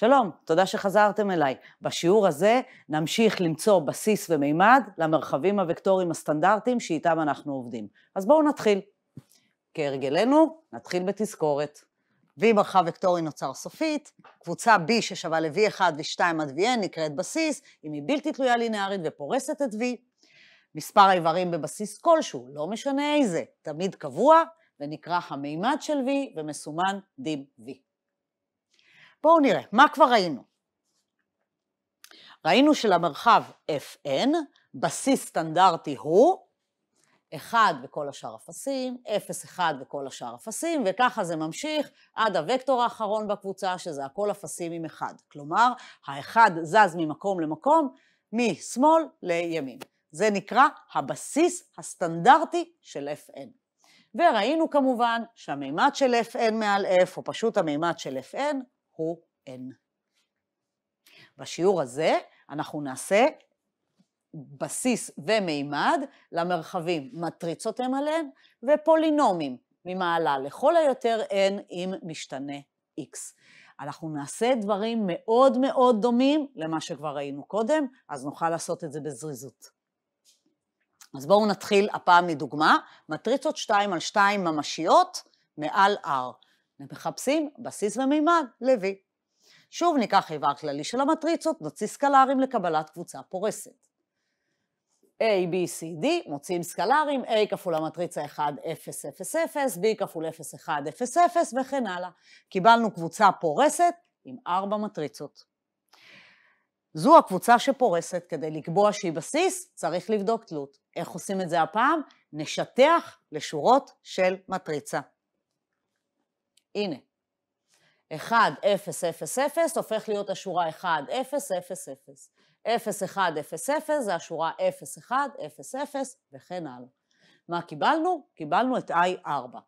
שלום, תודה שחזרתם אליי. בשיעור הזה נמשיך למצוא בסיס ומימד למרחבים הוקטוריים הסטנדרטיים שאיתם אנחנו עובדים. אז בואו נתחיל. כהרגלנו, נתחיל בתזכורת. V מרחב וקטורי נוצר סופית, קבוצה B ששווה ל-V1 ו-2 עד VN נקראת בסיס, אם היא בלתי תלויה לינארית ופורסת את V. מספר האיברים בבסיס כלשהו, לא משנה איזה, תמיד קבוע, ונקרא המימד של V ומסומן דים V. בואו נראה, מה כבר ראינו? ראינו שלמרחב Fn, בסיס סטנדרטי הוא 1 בכל השאר אפסים, 0, 1 בכל השאר אפסים, וככה זה ממשיך עד הוקטור האחרון בקבוצה, שזה הכל אפסים עם 1. כלומר, ה-1 זז ממקום למקום, משמאל לימין. זה נקרא הבסיס הסטנדרטי של Fn. וראינו כמובן שהמימד של Fn מעל F או פשוט המימד של Fn הוא אין. בשיעור הזה אנחנו נעשה בסיס ומימד למרחבים מטריצות הם עליהם ופולינומים ממעלה לכל היותר n עם משתנה x. אנחנו נעשה דברים מאוד מאוד דומים למה שכבר ראינו קודם, אז נוכל לעשות את זה בזריזות. אז בואו נתחיל הפעם מדוגמה, מטריצות 2 על 2 ממשיות מעל R. מחפשים בסיס ומימד, לוי. שוב ניקח איבר כללי של המטריצות, נוציא סקלרים לקבלת קבוצה פורסת. A, B, C, D, מוציאים סקלרים, A כפול המטריצה 1, 0, 0, 0, B כפול 0, 1, 0, 0 וכן הלאה. קיבלנו קבוצה פורסת עם 4 מטריצות. זו הקבוצה שפורסת, כדי לקבוע שהיא בסיס, צריך לבדוק תלות. איך עושים את זה הפעם? נשטח לשורות של מטריצה. הנה. 1, 0, 0, 0, הופך להיות השורה 1, 0, 0, 0. 0, 1, 0, 0, זה השורה 0, 1, 0, 0, וכן הלאה. מה קיבלנו? קיבלנו את I4.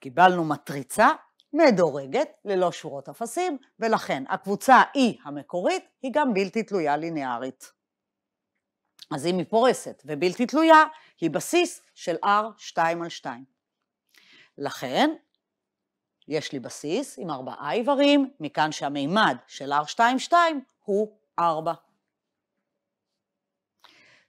קיבלנו מטריצה מדורגת ללא שורות אפסים, ולכן הקבוצה E המקורית היא גם בלתי תלויה ליניארית. אז אם היא פורסת ובלתי תלויה, היא בסיס של R2 על 2. לכן, יש לי בסיס עם ארבעה איברים, מכאן שהמימד של R22 הוא 4.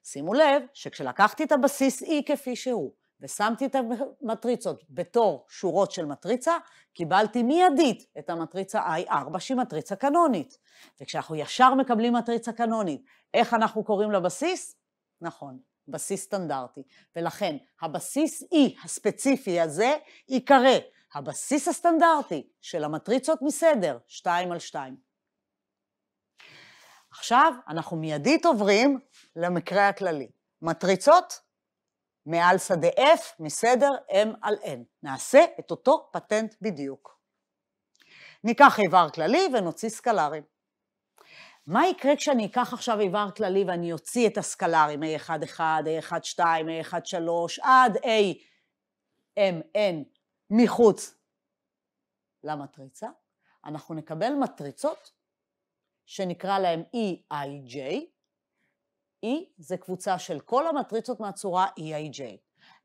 שימו לב שכשלקחתי את הבסיס E כפי שהוא, ושמתי את המטריצות בתור שורות של מטריצה, קיבלתי מיידית את המטריצה I4 שהיא מטריצה קנונית. וכשאנחנו ישר מקבלים מטריצה קנונית, איך אנחנו קוראים לבסיס? נכון, בסיס סטנדרטי. ולכן הבסיס E הספציפי הזה ייקרא הבסיס הסטנדרטי של המטריצות מסדר, 2 על 2. עכשיו אנחנו מיידית עוברים למקרה הכללי. מטריצות מעל שדה F מסדר M על N. נעשה את אותו פטנט בדיוק. ניקח איבר כללי ונוציא סקלרים. מה יקרה כשאני אקח עכשיו איבר כללי ואני אוציא את הסקלרים a 1, 1 a 1 2, a 1 3, עד A, M, N, מחוץ למטריצה, אנחנו נקבל מטריצות שנקרא להן EIJ, E זה קבוצה של כל המטריצות מהצורה EIJ.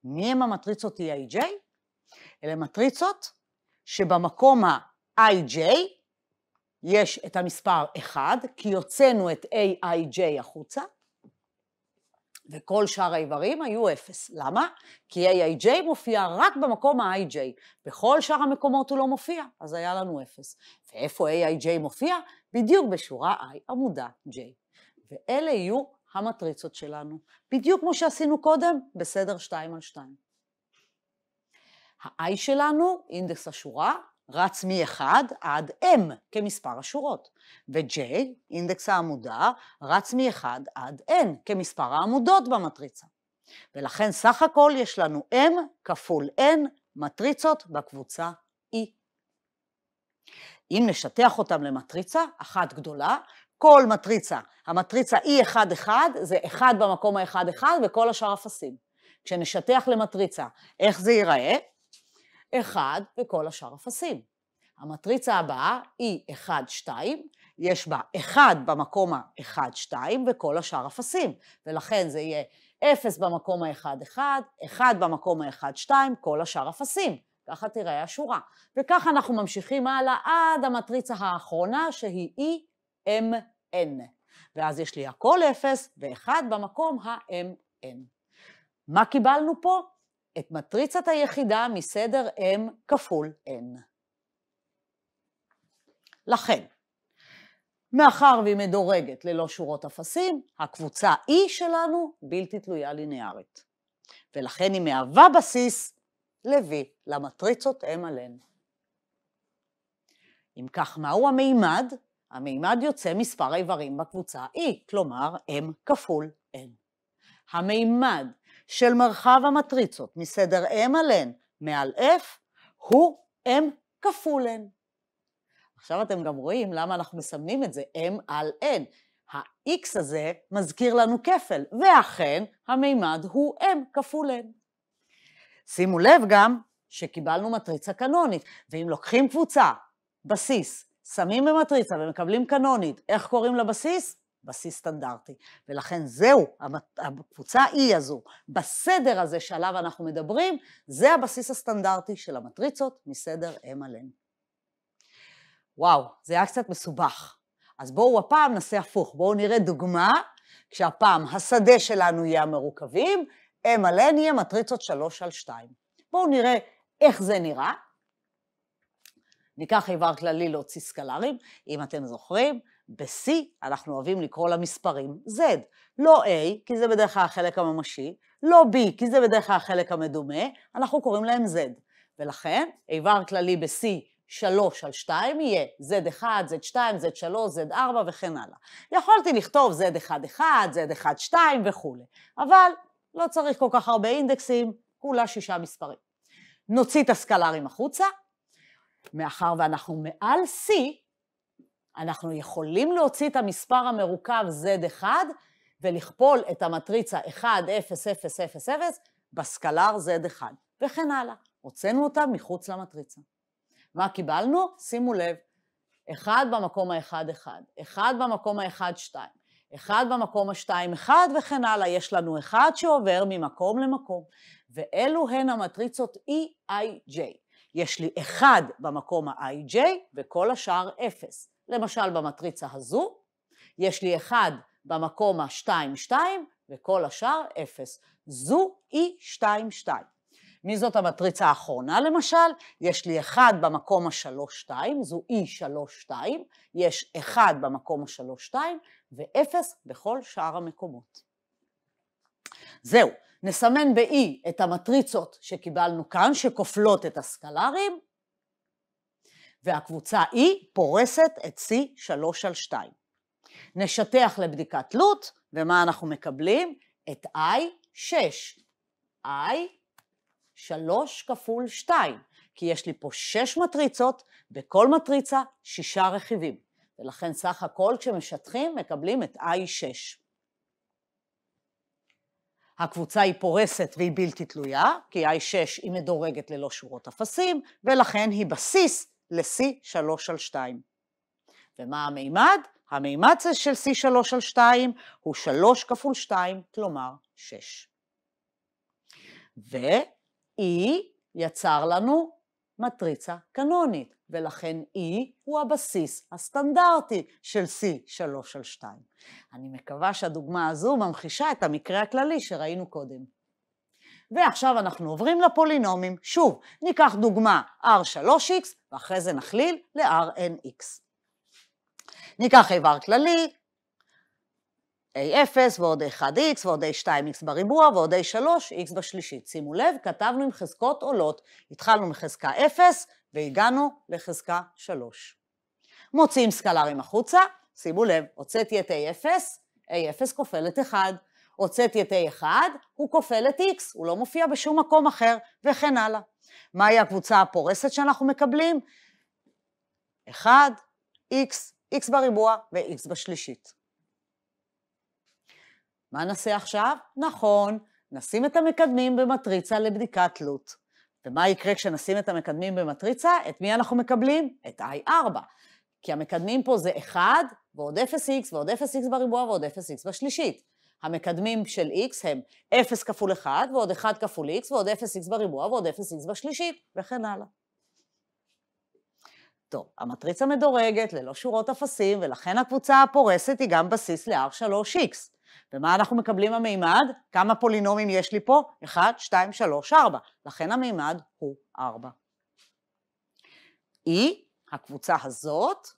מי הם המטריצות EIJ? אלה מטריצות שבמקום ה-IJ יש את המספר 1, כי הוצאנו את AIJ החוצה, וכל שאר האיברים היו אפס. למה? כי AIJ מופיע רק במקום ה-IJ. בכל שאר המקומות הוא לא מופיע, אז היה לנו אפס. ואיפה AIJ מופיע? בדיוק בשורה I, עמודה J. ואלה יהיו המטריצות שלנו, בדיוק כמו שעשינו קודם, בסדר 2 על 2. ה-I שלנו, אינדקס השורה, רץ מ-1 עד m כמספר השורות, ו-j, אינדקס העמודה, רץ מ-1 עד n כמספר העמודות במטריצה. ולכן סך הכל יש לנו m כפול n מטריצות בקבוצה E. אם נשטח אותם למטריצה אחת גדולה, כל מטריצה, המטריצה E11 זה 1 במקום ה-1-1 וכל השאר אפסים. כשנשטח למטריצה, איך זה ייראה? אחד וכל השאר אפסים. המטריצה הבאה היא 1, 2, יש בה 1 במקום ה-1, 2 וכל השאר אפסים, ולכן זה יהיה 0 במקום ה-1, 1, 1 במקום ה-1, 2, כל השאר אפסים. ככה תראה השורה. וככה אנחנו ממשיכים הלאה עד המטריצה האחרונה שהיא EMN. ואז יש לי הכל 0 ו-1 במקום ה-MN. מה קיבלנו פה? את מטריצת היחידה מסדר m כפול n. לכן, מאחר והיא מדורגת ללא שורות אפסים, הקבוצה E שלנו בלתי תלויה ליניארית, ולכן היא מהווה בסיס ל-V, למטריצות M על N. אם כך, מהו המימד? המימד יוצא מספר האיברים בקבוצה E, כלומר M כפול N. המימד של מרחב המטריצות מסדר M על N מעל F הוא M כפול N. עכשיו אתם גם רואים למה אנחנו מסמנים את זה M על N. ה-X הזה מזכיר לנו כפל, ואכן המימד הוא M כפול N. שימו לב גם שקיבלנו מטריצה קנונית, ואם לוקחים קבוצה, בסיס, שמים במטריצה ומקבלים קנונית, איך קוראים לבסיס? בסיס סטנדרטי. ולכן זהו, הקבוצה E הזו, בסדר הזה שעליו אנחנו מדברים, זה הבסיס הסטנדרטי של המטריצות מסדר M על N. וואו, זה היה קצת מסובך. אז בואו הפעם נעשה הפוך, בואו נראה דוגמה, כשהפעם השדה שלנו יהיה המרוכבים, M על N יהיה מטריצות 3 על 2. בואו נראה איך זה נראה. ניקח איבר כללי להוציא סקלרים, אם אתם זוכרים, ב-C אנחנו אוהבים לקרוא למספרים Z, לא A, כי זה בדרך כלל החלק הממשי, לא B, כי זה בדרך כלל החלק המדומה, אנחנו קוראים להם Z. ולכן, איבר כללי ב-C 3 על 2 יהיה Z1, Z2, Z3, Z4 וכן הלאה. יכולתי לכתוב z 1, 1 z 1 2 וכולי, אבל לא צריך כל כך הרבה אינדקסים, כולה שישה מספרים. נוציא את הסקלרים החוצה, מאחר ואנחנו מעל C, אנחנו יכולים להוציא את המספר המרוכב Z1 ולכפול את המטריצה 1, 0, 0, 0, 0 בסקלר Z1, וכן הלאה. הוצאנו אותה מחוץ למטריצה. מה קיבלנו? שימו לב, 1 במקום ה-1, 1, 1 במקום ה-1, 2, 1 במקום ה-2, 1 וכן הלאה. יש לנו 1 שעובר ממקום למקום, ואלו הן המטריצות EIJ. יש לי 1 במקום ה-IJ וכל השאר 0. למשל במטריצה הזו, יש לי 1 במקום ה-2-2 וכל השאר 0. זו היא 2-2. מי זאת המטריצה האחרונה למשל? יש לי 1 במקום ה-3-2, זו E3-2, יש 1 במקום ה-3-2 ו-0 בכל שאר המקומות. זהו, נסמן ב-E את המטריצות שקיבלנו כאן, שכופלות את הסקלרים, והקבוצה E פורסת את C 3 על 2. נשטח לבדיקת תלות, ומה אנחנו מקבלים? את I 6. I 3 כפול 2, כי יש לי פה 6 מטריצות, בכל מטריצה 6 רכיבים, ולכן סך הכל כשמשטחים מקבלים את I 6. הקבוצה היא פורסת והיא בלתי תלויה, כי I6 היא מדורגת ללא שורות אפסים, ולכן היא בסיס ל c 3 על 2. ומה המימד? המימד של c 3 על 2 הוא 3 כפול 2, כלומר 6. ו-E יצר לנו מטריצה קנונית, ולכן E הוא הבסיס הסטנדרטי של C 3 על 2. אני מקווה שהדוגמה הזו ממחישה את המקרה הכללי שראינו קודם. ועכשיו אנחנו עוברים לפולינומים. שוב, ניקח דוגמה R3x, ואחרי זה נכליל ל-Rnx. ניקח איבר כללי, a0 ועוד a1x ועוד a2x בריבוע ועוד a3x בשלישית. שימו לב, כתבנו עם חזקות עולות. לא. התחלנו מחזקה 0 והגענו לחזקה 3. מוציאים סקלרים החוצה, שימו לב, הוצאתי את a0, a0 כופלת 1. הוצאתי את A1, הוא כופל את X, הוא לא מופיע בשום מקום אחר, וכן הלאה. מהי הקבוצה הפורסת שאנחנו מקבלים? 1, X, X בריבוע ו-X בשלישית. מה נעשה עכשיו? נכון, נשים את המקדמים במטריצה לבדיקת תלות. ומה יקרה כשנשים את המקדמים במטריצה? את מי אנחנו מקבלים? את I4. כי המקדמים פה זה 1 ועוד 0x ועוד 0x בריבוע ועוד 0x בשלישית. המקדמים של x הם 0 כפול 1 ועוד 1 כפול x ועוד 0x בריבוע ועוד 0x בשלישית וכן הלאה. טוב, המטריצה מדורגת ללא שורות אפסים ולכן הקבוצה הפורסת היא גם בסיס ל-R3x. ומה אנחנו מקבלים המימד? כמה פולינומים יש לי פה? 1, 2, 3, 4. לכן המימד הוא 4. היא, e, הקבוצה הזאת,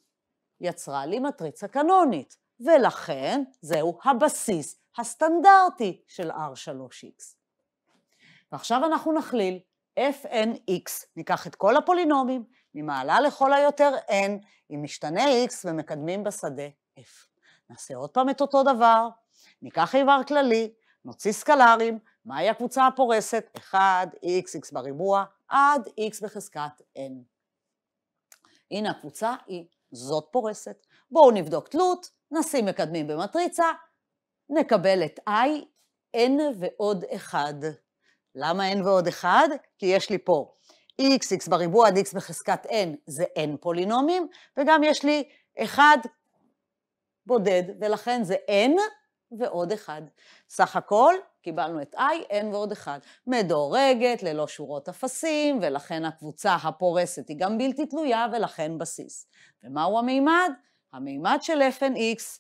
יצרה לי מטריצה קנונית, ולכן זהו הבסיס הסטנדרטי של R3x. ועכשיו אנחנו נכליל fnx, ניקח את כל הפולינומים, ממעלה לכל היותר n, עם משתנה x ומקדמים בשדה f. נעשה עוד פעם את אותו דבר, ניקח איבר כללי, נוציא סקלרים, מהי הקבוצה הפורסת? 1, x, x בריבוע, עד x בחזקת n. הנה הקבוצה היא זאת פורסת. בואו נבדוק תלות, נשים מקדמים במטריצה, נקבל את I, n ועוד 1. למה n ועוד 1? כי יש לי פה x, x בריבוע עד x בחזקת n זה n פולינומים, וגם יש לי 1 בודד, ולכן זה n ועוד 1. סך הכל קיבלנו את i, n ועוד 1. מדורגת, ללא שורות אפסים, ולכן הקבוצה הפורסת היא גם בלתי תלויה, ולכן בסיס. ומהו המימד? המימד של fnx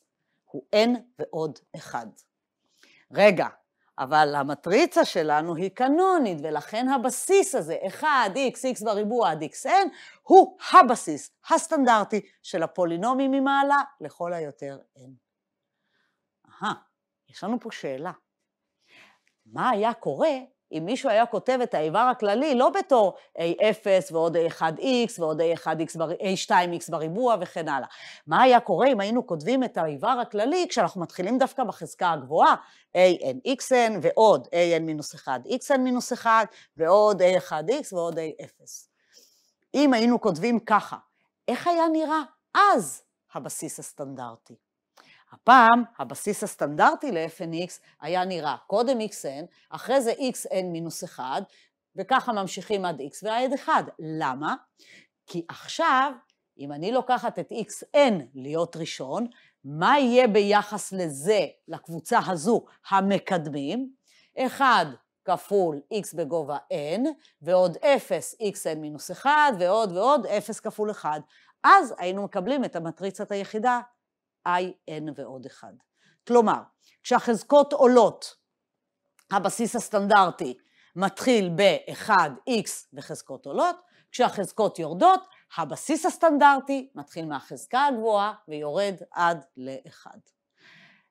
הוא n ועוד 1. רגע, אבל המטריצה שלנו היא קנונית, ולכן הבסיס הזה, 1x, x בריבוע עד xn, הוא הבסיס הסטנדרטי של הפולינומים ממעלה לכל היותר n. אהה, יש לנו פה שאלה. מה היה קורה אם מישהו היה כותב את האיבר הכללי, לא בתור A0 ועוד A1X ועוד A1X, A2X בריבוע וכן הלאה. מה היה קורה אם היינו כותבים את האיבר הכללי כשאנחנו מתחילים דווקא בחזקה הגבוהה, ANXN ועוד AN 1, XN 1 ועוד A1X ועוד A0. אם היינו כותבים ככה, איך היה נראה אז הבסיס הסטנדרטי? הפעם הבסיס הסטנדרטי ל-FNX היה נראה קודם xn, אחרי זה xn מינוס 1, וככה ממשיכים עד x ועד 1. למה? כי עכשיו, אם אני לוקחת את xn להיות ראשון, מה יהיה ביחס לזה, לקבוצה הזו, המקדמים? 1 כפול x בגובה n, ועוד 0 xn מינוס 1, ועוד ועוד 0 כפול 1. אז היינו מקבלים את המטריצת היחידה IN ועוד אחד. כלומר, כשהחזקות עולות, הבסיס הסטנדרטי מתחיל ב-1x וחזקות עולות, כשהחזקות יורדות, הבסיס הסטנדרטי מתחיל מהחזקה הגבוהה ויורד עד ל-1.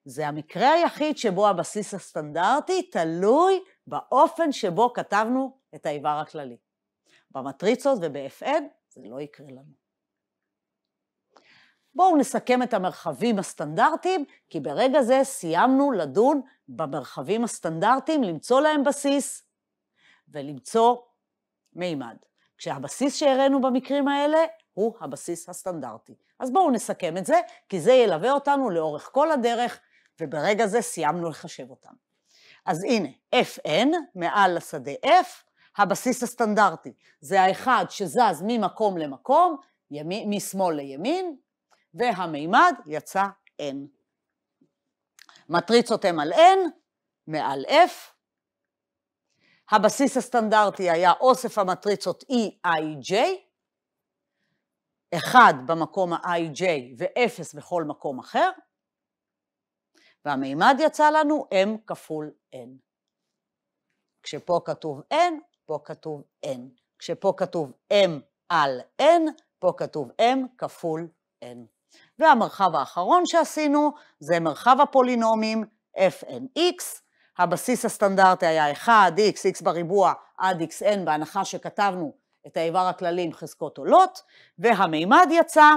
זה המקרה היחיד שבו הבסיס הסטנדרטי תלוי באופן שבו כתבנו את האיבר הכללי. במטריצות וב-FN זה לא יקרה לנו. בואו נסכם את המרחבים הסטנדרטיים, כי ברגע זה סיימנו לדון במרחבים הסטנדרטיים, למצוא להם בסיס ולמצוא מימד. כשהבסיס שהראינו במקרים האלה הוא הבסיס הסטנדרטי. אז בואו נסכם את זה, כי זה ילווה אותנו לאורך כל הדרך, וברגע זה סיימנו לחשב אותם. אז הנה, Fn מעל לשדה F, הבסיס הסטנדרטי. זה האחד שזז ממקום למקום, ימי, משמאל לימין, והמימד יצא n. מטריצות הם על n, מעל f. הבסיס הסטנדרטי היה אוסף המטריצות e, i, j, אחד במקום ה-IJ ואפס בכל מקום אחר, והמימד יצא לנו M כפול N. כשפה כתוב N, פה כתוב N. כשפה כתוב M על N, פה כתוב M כפול N. והמרחב האחרון שעשינו זה מרחב הפולינומים fnx, הבסיס הסטנדרטי היה 1x, x בריבוע עד xn, בהנחה שכתבנו את האיבר הכללי עם חזקות עולות, והמימד יצא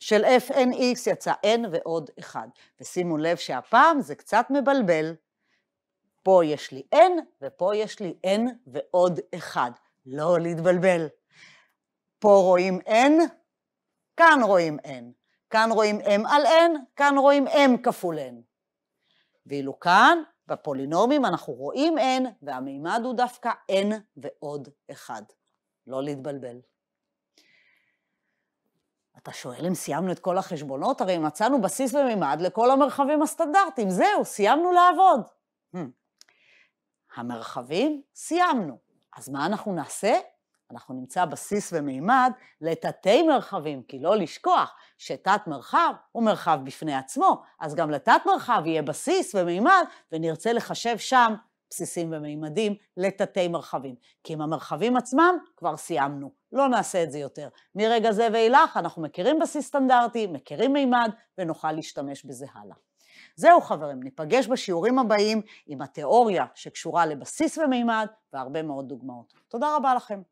של fnx, יצא n ועוד 1. ושימו לב שהפעם זה קצת מבלבל. פה יש לי n ופה יש לי n ועוד 1. לא להתבלבל. פה רואים n, כאן רואים n, כאן רואים m על n, כאן רואים m כפול n. ואילו כאן, בפולינומים אנחנו רואים n, והמימד הוא דווקא n ועוד 1. לא להתבלבל. אתה שואל אם סיימנו את כל החשבונות? הרי מצאנו בסיס ומימד לכל המרחבים הסטנדרטיים. זהו, סיימנו לעבוד. Hmm. המרחבים, סיימנו. אז מה אנחנו נעשה? אנחנו נמצא בסיס ומימד לתתי מרחבים, כי לא לשכוח שתת מרחב הוא מרחב בפני עצמו, אז גם לתת מרחב יהיה בסיס ומימד, ונרצה לחשב שם בסיסים ומימדים לתתי מרחבים. כי עם המרחבים עצמם כבר סיימנו, לא נעשה את זה יותר. מרגע זה ואילך אנחנו מכירים בסיס סטנדרטי, מכירים מימד, ונוכל להשתמש בזה הלאה. זהו חברים, ניפגש בשיעורים הבאים עם התיאוריה שקשורה לבסיס ומימד והרבה מאוד דוגמאות. תודה רבה לכם.